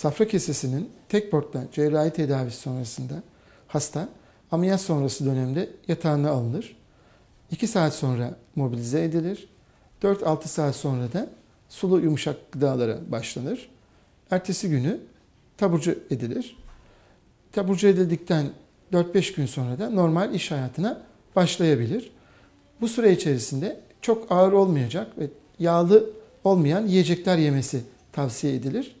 Safra kesesinin tek portla cerrahi tedavisi sonrasında hasta ameliyat sonrası dönemde yatağına alınır. 2 saat sonra mobilize edilir. 4-6 saat sonra da sulu yumuşak gıdalara başlanır. Ertesi günü taburcu edilir. Taburcu edildikten 4-5 gün sonra da normal iş hayatına başlayabilir. Bu süre içerisinde çok ağır olmayacak ve yağlı olmayan yiyecekler yemesi tavsiye edilir.